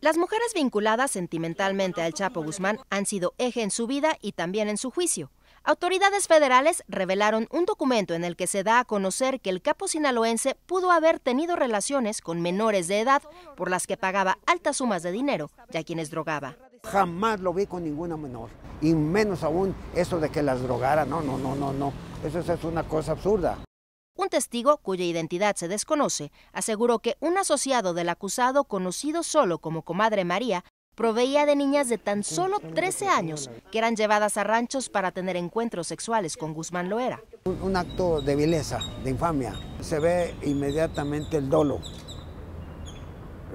Las mujeres vinculadas sentimentalmente al Chapo Guzmán han sido eje en su vida y también en su juicio. Autoridades federales revelaron un documento en el que se da a conocer que el capo sinaloense pudo haber tenido relaciones con menores de edad por las que pagaba altas sumas de dinero ya a quienes drogaba. Jamás lo vi con ninguna menor, y menos aún eso de que las drogara, no, no, no, no, no, eso es una cosa absurda. Un testigo, cuya identidad se desconoce, aseguró que un asociado del acusado, conocido solo como comadre María, proveía de niñas de tan solo 13 años que eran llevadas a ranchos para tener encuentros sexuales con Guzmán Loera. Un, acto de vileza, de infamia. Se ve inmediatamente el dolo,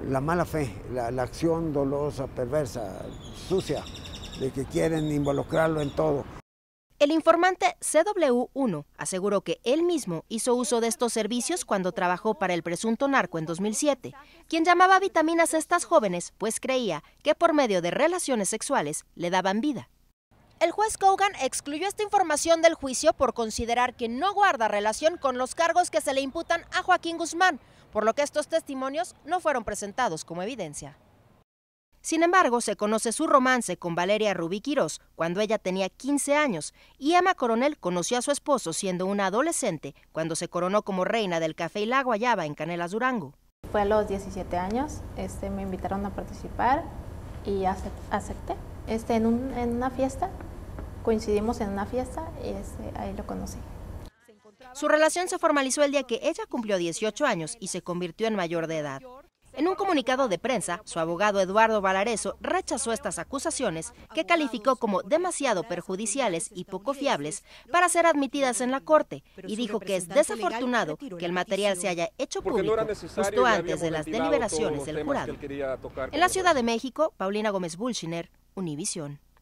la mala fe, la acción dolosa, perversa, sucia, de que quieren involucrarlo en todo. El informante CW1 aseguró que él mismo hizo uso de estos servicios cuando trabajó para el presunto narco en 2007, quien llamaba vitaminas a estas jóvenes pues creía que por medio de relaciones sexuales le daban vida. El juez Kogan excluyó esta información del juicio por considerar que no guarda relación con los cargos que se le imputan a Joaquín Guzmán, por lo que estos testimonios no fueron presentados como evidencia. Sin embargo, se conoce su romance con Valeria Rubí Quirós cuando ella tenía 15 años y Emma Coronel conoció a su esposo siendo una adolescente cuando se coronó como reina del Café y la Guayaba en Canelas Durango. Fue a los 17 años, este, me invitaron a participar y acepté. Este, en, una fiesta, coincidimos en una fiesta y este, ahí lo conocí. Su relación se formalizó el día que ella cumplió 18 años y se convirtió en mayor de edad. En un comunicado de prensa, su abogado Eduardo Valareso rechazó estas acusaciones, que calificó como demasiado perjudiciales y poco fiables para ser admitidas en la Corte, y dijo que es desafortunado que el material se haya hecho público justo antes de las deliberaciones del jurado. En la Ciudad de México, Paulina Gómez Bulchiner, Univisión.